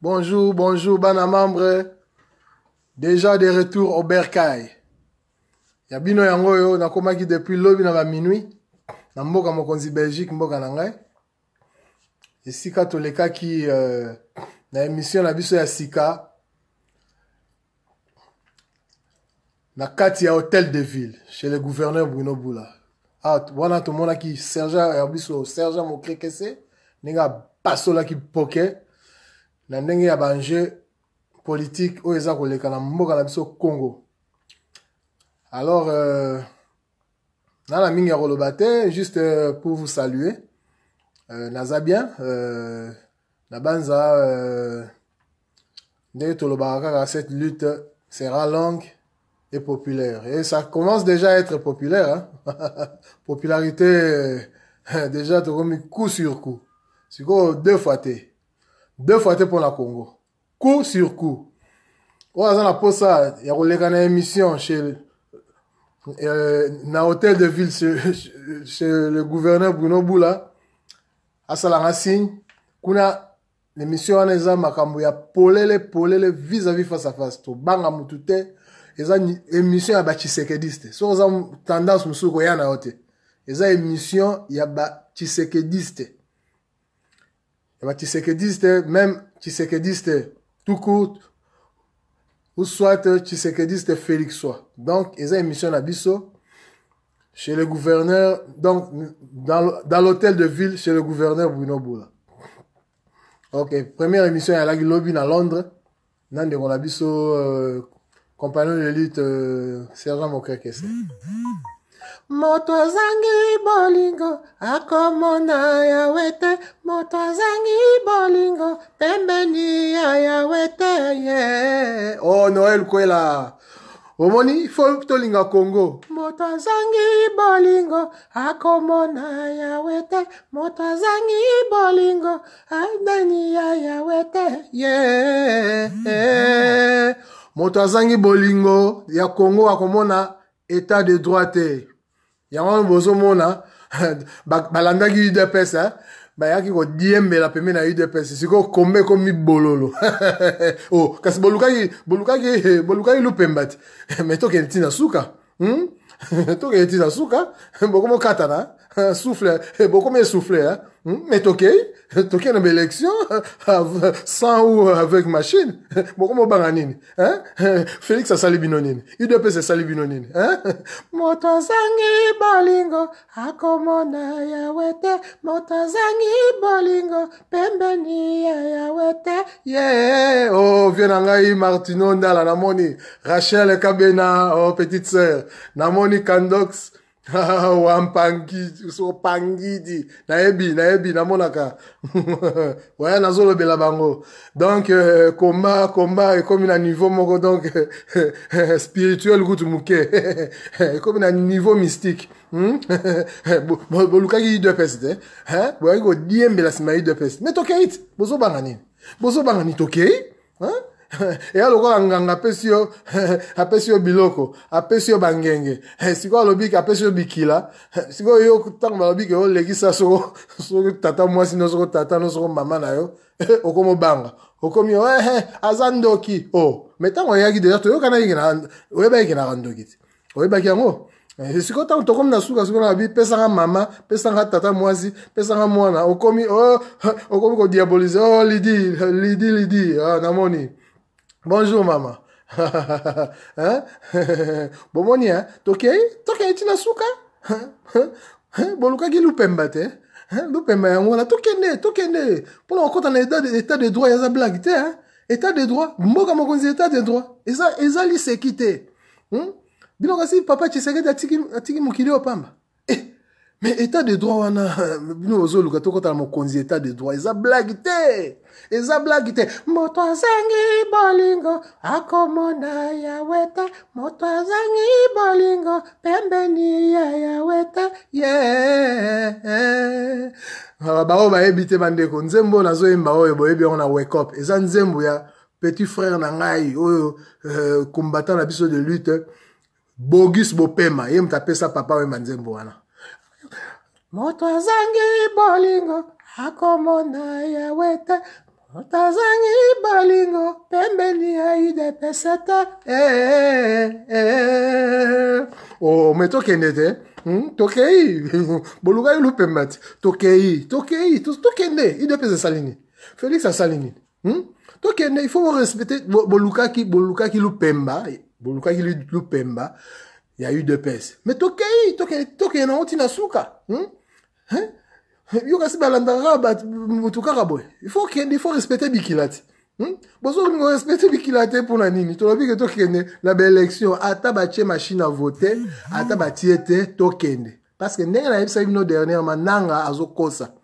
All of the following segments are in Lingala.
Bonjour, bonjour, bana membre. Déjà de retour au Berkay. Ya bino yango yo nakomaki depuis lobi na ba minuit na mboka mokonzi Belgique mboka na ngai. Esika tolekaki euh, na émission na biso ya sika na kati ya hôtel de ville chez le gouverneur Bruno Boula. Ah, wana tomonaki sergent ya biso sergent Mokrekese ndenge abasolaki poke na ndenge ya banje politique oyo congo alors euh, la mingi ya koloba juste euh, pour vous saluer euh, naza bien euh, na banza euh, ndenge tolobaka cette lutte sera longue et populaire et ça commence déjà à être populaire hein? popularité euh, déjà, déjà remis coup sur coup quoi deux fois t'es deux fois te mpo na congo coup sur coup oyo aza na mposa ya koleka na émission chez euh, na hôtel de ville chez, chez le gouverneur bruno bula asalanga signe kuna l'émission wana eza makambo ya polele polele vis-à-vis face à face tobanga motu te eza émission ya bachisekediste soki oza tendance mosusu koya na yo te eza émission ya bachisekediste Eh ben, tu sais que disent hein, même tu sais que c'était hein, tout court, ou soit hein, tu sais que disent Félix soit. Donc, ils ont une mission à Bissau, chez le gouverneur, donc, dans, l'hôtel de ville, chez le gouverneur Bruno Boula. Ok, première émission à la Lobby à Londres. de Rolabiso, euh, compagnon de l'élite, euh, Sergent moto azangi bolingo akomona yawe te moto azangi bolingo pembeni ya yawe te ye o oh, noel kwela omoni fo tolinga kongo moto azangi bolingo akomona yawe te moto azangi bolingo adani ya yawe te ye moto azangi bolingo ya kongo akomona etat de droit te yango wana bozomona balandaki udps bayaki kodiembela pembe na udps sikoyo kombe ekomi bololo o oh, kasi bolukaki bolukaki bolukaki lupemba ti me tokende ntina suka hmm? tokende ntina suka bokomokatana souffle, eh, beaucoup mieux souffler, hein? Hmm, mais ok, toqué dans élection sans ou avec machine, bon, comment bananine, hein? Félix a salibinonine, il doit se salibinonine, hein? Motazangi bolingo, akomona yawete, zangi bolingo, pembeni yawete, yeah! Oh, viens nangai Martino, nala, namoni, Rachel Kabena, oh, petite sœur, namoni Kandox. opangidi nayebi nayebi namonaka waya nazolobela bango donc euh, coma koma ekomi na niveau moko donc spirituel kutu moke ekomi na niveau mystique hmm? bolukaki udps te hein? hein? boyaki kodiembela nsima peste me tokei te bozobanga nini bozobanga nini tokei hein? eya lokola nganga apesi yo apesi yo biloko apesi yo bangenge sikoyo alobi apesi yo bikila sikoyo yo ntango balobi ke olekisa soko soko tata mwasi no soko tata no soko mama na yo okomobanga okomi yo ehe aza ndoki o oh, me ntango eyaki deja toyokanaki oyebaki kenaka ndoki ti oyebaki yango eh, sikoyo ntango tokomi na suka sikoyo na babi pesanga mama pesanga tata mwasi pesanga mwana okomi oh, okomi kodiabolize o oh, lidi lidi lidi ah, namoni oh, Bonjour, maman. hein? bon, tokei? Tokei Bon Bon, bolukaki lupemba te lupemba yango tokende tokende on l'état na état de droit a blague te hein? état de droit mboka dit état de droit eza liseki te bino kasi papa tshisekedi atiki mokili oyo pamba mais état de droit wana bino ozoluka tokotala mokonzi état de droit eza blage te eza blage te moto azangi bolingo akomona yawe te moto azangi bolingo pembeni ya yawe te ye baoyo bayebi te bandeko nzembo nazoyemba oyo boyebi yango na wekop eza nzembo ya petit frère na ngai oyo combattant euh, na biso de lutte bogus bopema ye moto apesa papa oyemba nzembo wana moto azangi bolingo akomona yawe te moto azangi bolingo pembeni ya udps te me tokende te tokei boluka ye lupemba ti tokei tokei tokende udps asali nini félix asali nini hmm? tokende il faut vorespecte bolukaki bolukaki lupemba bolukaki lupemba y a eu ya udps Mais tokei tokei nango ntina suka yo kasi balandara bat mutuka boye il faut il faut respecter hein? respecte bikila ti bozolingo respecte bikila pour la nini tolobi ke tokende na baélection ata batie machine a voter, ata batie te tokende parce que ndenge nayebisaki bino dernièrement nanga azokosa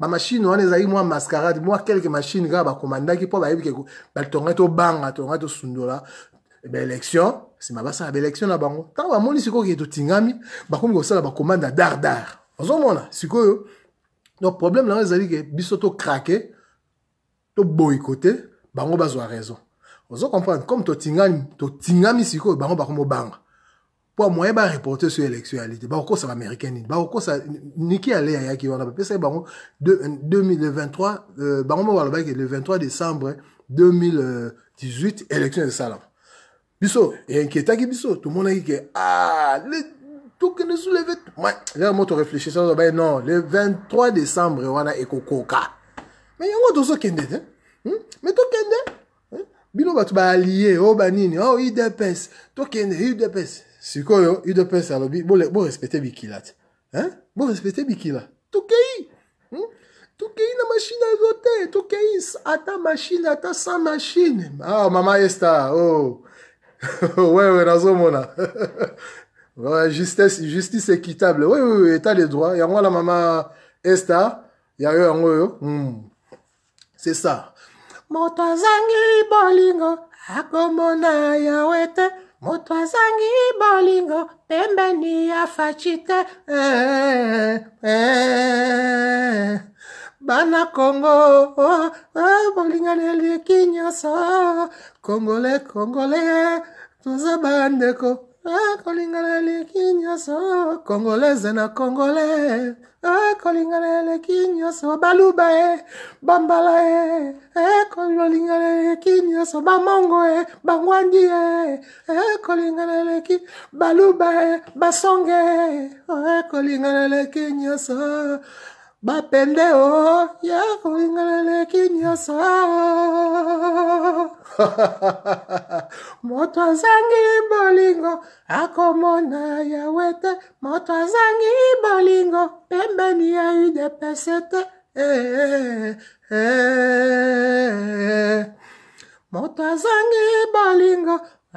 bamashine a eu moi mascarade quelques mwa aller machine kaka bakomandaki mpo bayebi ke batongaki au Sundola tosundola eh ben, élection c'est ma nsima basala baelektio na bango ntango bamoni sikoyo ke totingami bakomi kosala bakomande ya dardar ozomona sikoyo donc problème nango ezali ke biso tokrake toboyi kote bango bazwa raison comprendre. comme totingami totingami sikoyo bango bakomobanga mpo amoye bareporte so ça va américain, bakokosa baaméricain nini bakokosa niki ale ayaki wana bapesaki bango 2023 euh, bango mo balobaki le 23 décembre 2018 hein, euh, élection de Salam. biso eenkietaki biso tomonaki ke ah, tokende souleve lelo mo torefléchissa ozo baye non le 23 décembre wana ekokoka me yango tozokende te hmm? me tokende bino bato oh, baalie o banini o oh, udps tokende udps sikoyo udps alobi borespecte bikila te borespecte bikila tokei hmm? tokei na mashine azo te tokei ata mashine ata sans mashine ah, mama esta o oh. wewe ouais, justice justice équitable oui oui, oui état des droits y a yango wana mama esta ya yo yango un mm. c'est ça moto zangi bolingo akomona yawe te moto zangi bolingo pembeni ya eh, eh, eh. bana kongo oh, oh, oh bolingani eleki nyonso kongole kongole toza bandeko ah, kolingana eleki nyonso kongolese na kongole ah, kolingana eleki nyonso baluba e bambala e eh, eh kolingana eleki nyonso bamongo e bangwandi e eh, kolingana eleki baluba e basonge e eh, kolingana eleki nyonso bapende o ya kolingana leki nyonso moto azangi bolingo akomona yawe te moto azangi bolingo pembeni ya udpc te eh, eh, eh. moto azangi bolingo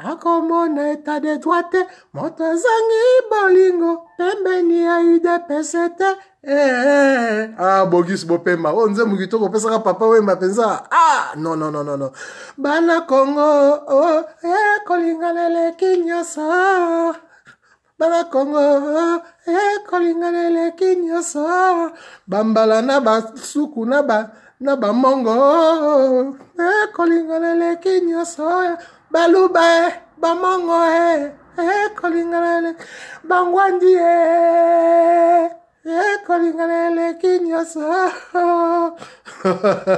akomona etade dwi te moto azangi bolingo pembeni ya udpc te eh, eh, eh. abogisi ah, bopemba oyo oh, nzembo kitoko opesaka papa wemba mpenza a ah, nonnn bana kongo oh, ekolingana eleki nyonso bana kongo oh, ekolingana eleki nyonso bambala na basuku na bamongo ekolingana eleki nyonso baluba e bamongo e eh, ekolingana eh, eleki bangwandi e eh, ekolingana eleki nyonso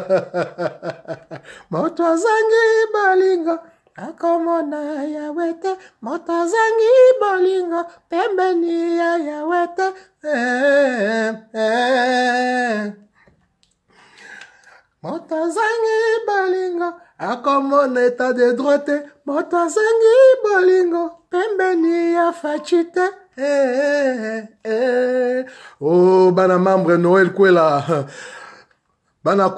moto azangi bolingo akomona yawe te moto azangi bolingo pembeni ya yawe te moto azangi bolingo akomona etat de droit te moto azangi bolingo pembeni ya faci te Eh, eh, eh. o eh. oh, bana membre noel kwela bana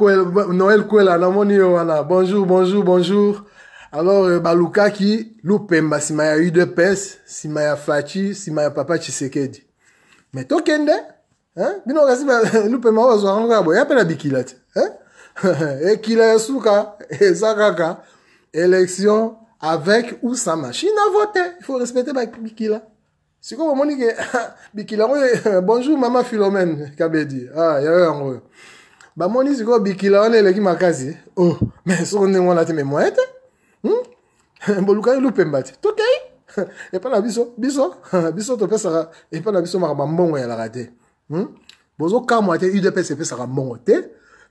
noel kwela namoni yo wana bonjour bonjour bonjour alors eh, balukaki lupemba nsima ya udps nsima ya faci nsima ya papa chisekedi me tokende bino kasi lupemba oyo azwaka ngo kaka boye ape na bikila te eh? Et Ekila Ezakaka, élection avec ou sans machine à voter. Il faut respecter Bikila. C'est quoi, Bikila, bonjour maman Philomène, Kabedi. Ah, il Bah, mon Bikila, on est m'a Oh, mais si on est tu la témoin, hmm? hein? il Et pas la biso, biso, biso, tu ça, et pas la biso, ma a hmm? Bozo, il moi, ça,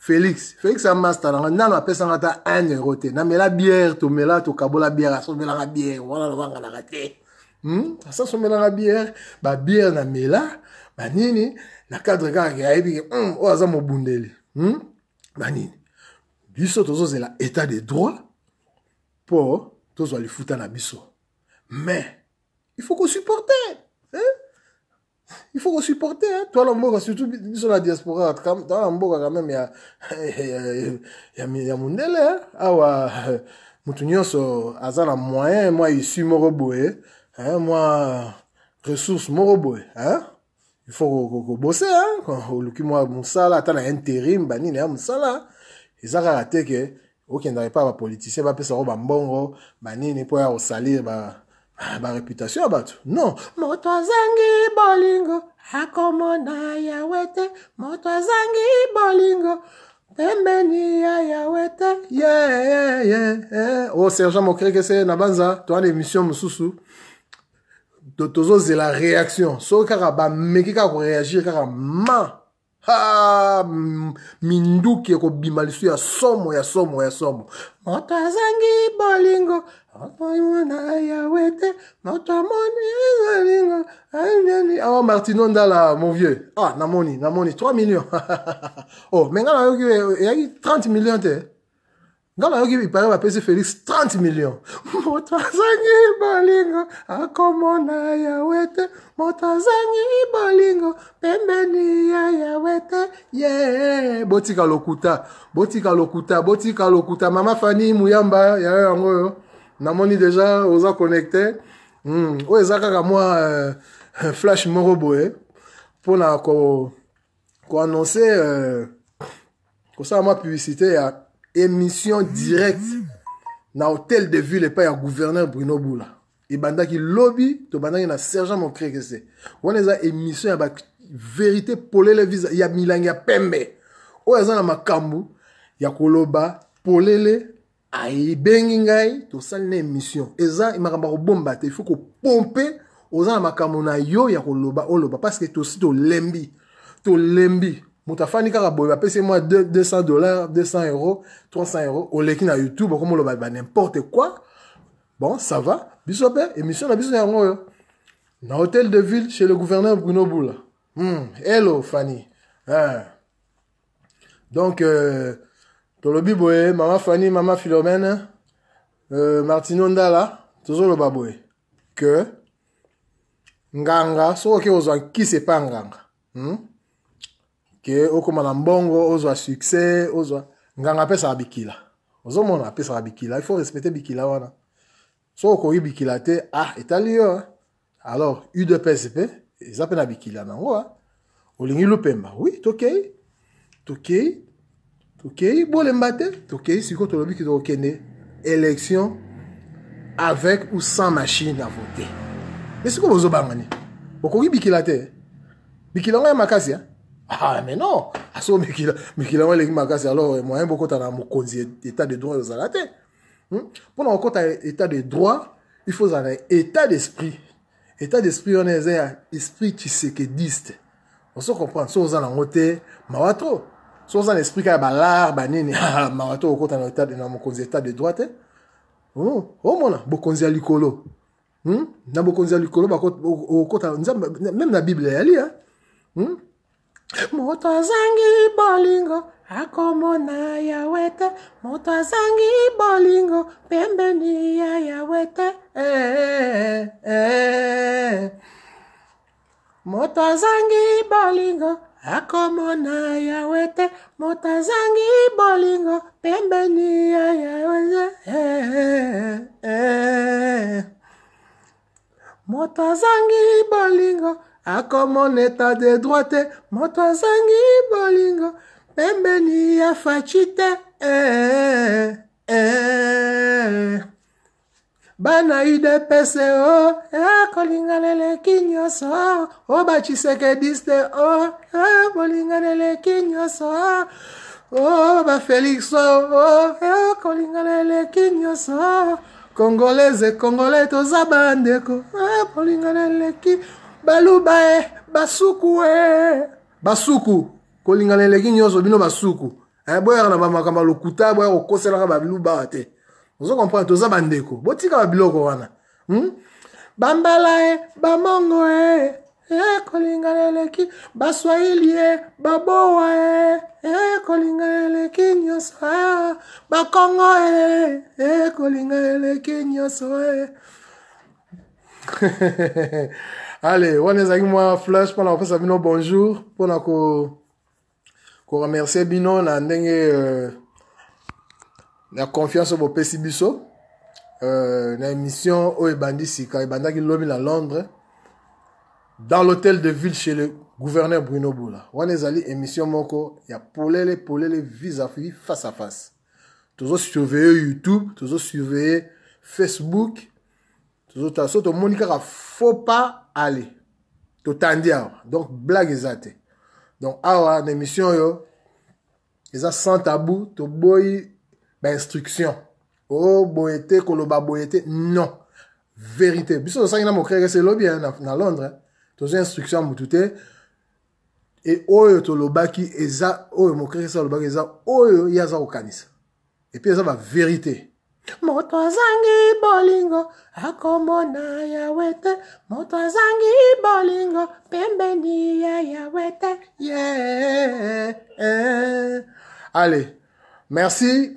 félix félix amaster nanga nano apesanga ata 1 euro te namela biere tomela tokabola biere asomelanga biere wana nabanganaka te hmm? asasomelanga biere babiere namela banini na cadre kaka ke ayebi ke mm, oyo aza mobundeli hmm? banini biso tozozela état de droit mpo tozwa lifuta na biso mais il faut kosupporte hein? il faut kosupporte toala mboka surtout biso na diaspora toala mboka quand même ya, ya, ya mondele awa ah motu nyonso aza na moyen mwa isu moko boye mwa ressource moko boye il faut kobose oluki mwa mosala ata na interim banini ya mosala eza kaka te ke okendaka epai bapoliticien bapesako bambongo banini mpo ya kosalir ba Ah, bareputation ya bato non moto azangi bolingo akomona yawe te moto azangi bolingo pembeni ya yawe te yeyeye o oh, sergent mokrekese na banza towana émission mosusu tozozela réaction soki kaka bameki kaka koréagir kaka ma ha minduki ekobima lisu ya somo ya somo ya somo moto azangi bolingo otoimona yawe te moto amoni bolingo awa martino ndala mon vieux ah namoni namoni 3 millions o oh, me ngai nayoki eyaki eh, eh, eh, 30 millions te ngamba il mipala payer félix 30 millions. Félix trente millions. akomona ya Yeah, botika lokuta botika lokuta botika lokuta mama Fanny, muyamba ya yango namoni deja oza connecte Hmm. oyo ça c'est moi euh, flash Pour boye mpona koannonce ko euh, ça ma publicité ya émission directe na hôtel de ville epai ya gouverneur bruno bula ebandaki lobi tobandaki na sergent mokrekese wana eza émission ya bavérité polele visa ya milangi ya pembe oyo aza na makambo ya koloba polele ayebengi ngai tosali na émission eza e makambo ya kobomba te ifaut kopompe oza na makambo na yo ya koloba oloba parce que tosi tolembi tolembi Mutafani Karaboué Boy, va moi moi 200 dollars 200 euros 300 euros oleki na youtube comme on ba n'importe quoi bon ça va bisous père, émission la bisous. yango Dans na hôtel de ville chez le gouverneur bruno hmm, hello fanny hein. donc euh, tolobi mama fanny maman philomène euh, martino toujours le baboué que nganga aux gens qui c'est pas « nganga hmm? que au na mbongo ozwa succès ozwa nganga pesa bikila ozomona pesa bikila il faut respecter bikila wana so okoki bikila te ah italio. yo hein. alors U de eza mpe na bikila nango hein. olingi lupemba wi tokei tokei tokei bolemba te tokei sikoyo tolobi ki tokokende élection avec ou sans machine à voter mais sikoyo bozobanga nini okoki bikila te bikila ngo ya makasi hein ah mais non aso mikila ngo un état alors droit. Euh, un hein, état de droit ozala hmm? Pour qu'on un état de droit il faut avoir un état d'esprit état d'esprit état est esprit un état comprendre so on un état d'esprit so un état esprit On état on a un état de droit d'esprit, na on a un état d'esprit, même la bible hein. hmm? moto azangi bolingo akomona yawete moto azangi bolingo pembeni ya yawete eh, eh, eh. moto azangi bolingo akomona yawete moto azangi bolingo pembeni ya yawete moto azangi bolingo akomona etat de droit te moto azangi bolingo pembeni ya faci te eh, eh. bana udpc o ekolingana eh, eleki nyonso o bachisekedis te o ekolingana eh, eleki nyonso o bafelix o ekolingana eh, eleki nyonso congolaise congolais toza bandeko ekolingana eleki baluba e basuku e basuku kolingana eleki nyonso bino basuku eh, boyaka na bamakambo ya lokuta boyaka kokoselaka baluba te ozo comprendre toza bandeko botika babiloko wana hmm? bambala e bamongo e ekolingana eleki baswahili e babowa e ekolingana eleki nyonso e ah. bakongo e ekolingana eleki nyonso e ale wana ezalaki mwa flash mpona kopesa bino bonjour mpona koremercie ko bino na ndenge uh, na confiance oyo bopesi biso uh, na émission oyo ebandi sika ebandaki lobi na londres dans l'hôtel de ville chez le gouverneur bruno bula wana ezali émission moko ya polele polele vis-à-vis face à face tozosurveille youtube tozosurveille facebook tozotala so tomoni kaka faux pas ali totandi awa donc blague eza donc awa na yo, ils ont sans tabou toboyi bainstruction ben, o oh, boye te koloba boye non vérité biso a na c'est elobi na, à londres hein. tozwa instruction ya motu te e oyo tolobaki eza oyo oh alobaki eza oyo canis. aza puis, ça va vérité. Moto zangi bolingo akomona ya wete zangi bolingo pembeni ya ya wete yeah. allez merci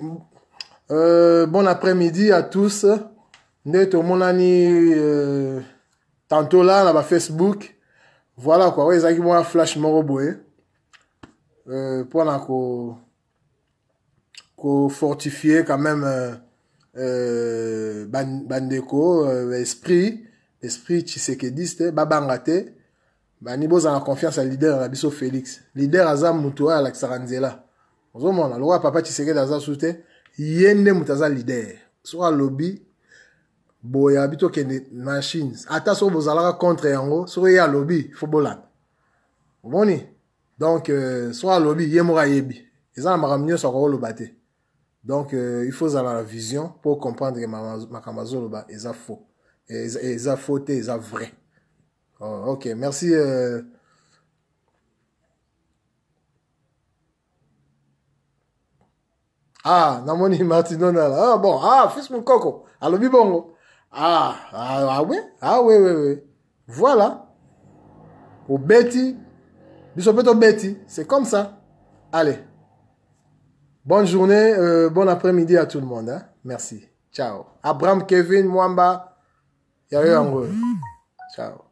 euh, bon après-midi à tous Neto monani euh, tantôt là là-bas, Facebook, voilà quoi ça qui moi flash moko euh, co, co fortifier quand même euh, Euh, bandeko euh, esprit esprit tshisekediste babanga te bani bozala na confiance ya lider na biso félix lider aza moto oyo alakisaka nzela ozomona lokola papa tshisekedi aza su te ye nde moto aza lider soki alobi boya bito kende machines ata soki bozalaka contre yango soki ye alobi fo bolanda omoni donk euh, soki alobi ye moko ayebi eza na makambo nyonso akokoloba te Donc, euh, il faut avoir la vision pour comprendre que Makamazolo, bah, a faux. Est faux, est vrai. Oh, ok, merci. Euh. Ah, namoni Martino Ah bon, ah, fils mon coco. Allo bibongo. Ah, ah, ah oui, ah oui, oui, oui. Voilà. Au Betty. Biso Betty, c'est comme ça. Allez. Bonne journée, euh, bon après-midi à tout le monde. Hein. Merci. Ciao. Abraham, Kevin, Mwamba, Yahya Ciao.